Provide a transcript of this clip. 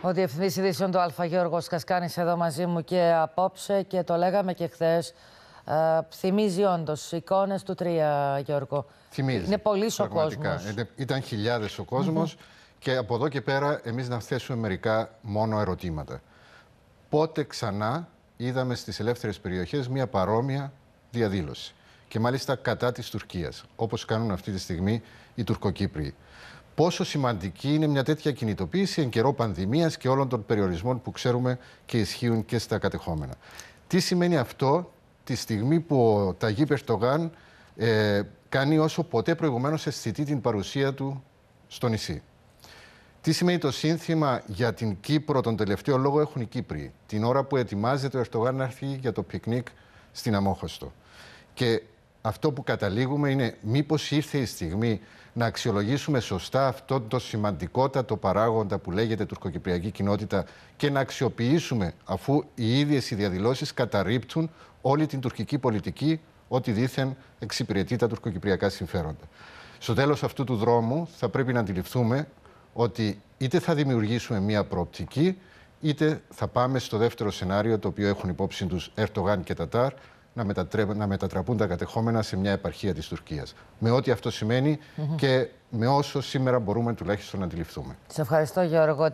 Ο Διευθυντής Ειδήσεων του Αλφα Γιώργος Κασκάνης εδώ μαζί μου και απόψε και το λέγαμε και χθες. Ε, θυμίζει όντως εικόνες του ΤΡΙΑ, Γιώργο. Θυμίζει. Είναι πολύ ο κόσμο. Ήταν χιλιάδες ο κόσμος. Και από εδώ και πέρα, εμείς να θέσουμε μερικά μόνο ερωτήματα. Πότε ξανά είδαμε στις ελεύθερες περιοχές μια παρόμοια διαδήλωση. Και μάλιστα κατά της Τουρκίας, όπως κάνουν αυτή τη στιγμή οι Τουρκοκύπριοι πόσο σημαντική είναι μια τέτοια κινητοποίηση εν καιρό πανδημίας και όλων των περιορισμών που ξέρουμε και ισχύουν και στα κατεχόμενα. Τι σημαίνει αυτό τη στιγμή που ο Ταγί Περτογάν ε, κάνει όσο ποτέ προηγουμένως αισθητή την παρουσία του στο νησί. Τι σημαίνει το σύνθημα για την Κύπρο, τον τελευταίο λόγο έχουν οι Κύπροι, την ώρα που ετοιμάζεται ο Ερτογάν να έρθει για το πικνίκ στην Αμόχωστο. Και αυτό που καταλήγουμε είναι μήπως ήρθε η στιγμή να αξιολογήσουμε σωστά αυτό το σημαντικότατο παράγοντα που λέγεται τουρκοκυπριακή κοινότητα και να αξιοποιήσουμε αφού οι ίδιες οι διαδηλώσεις καταρρύπτουν όλη την τουρκική πολιτική ότι δήθεν εξυπηρετεί τα τουρκοκυπριακά συμφέροντα. Στο τέλος αυτού του δρόμου θα πρέπει να αντιληφθούμε ότι είτε θα δημιουργήσουμε μία προοπτική είτε θα πάμε στο δεύτερο σενάριο το οποίο έχουν υπόψη τους Ερτογάν και Τατάρ να, να μετατραπούν τα κατεχόμενα σε μια επαρχία της Τουρκίας. Με ό,τι αυτό σημαίνει και με όσο σήμερα μπορούμε τουλάχιστον να αντιληφθούμε. Σε ευχαριστώ, Γιώργο.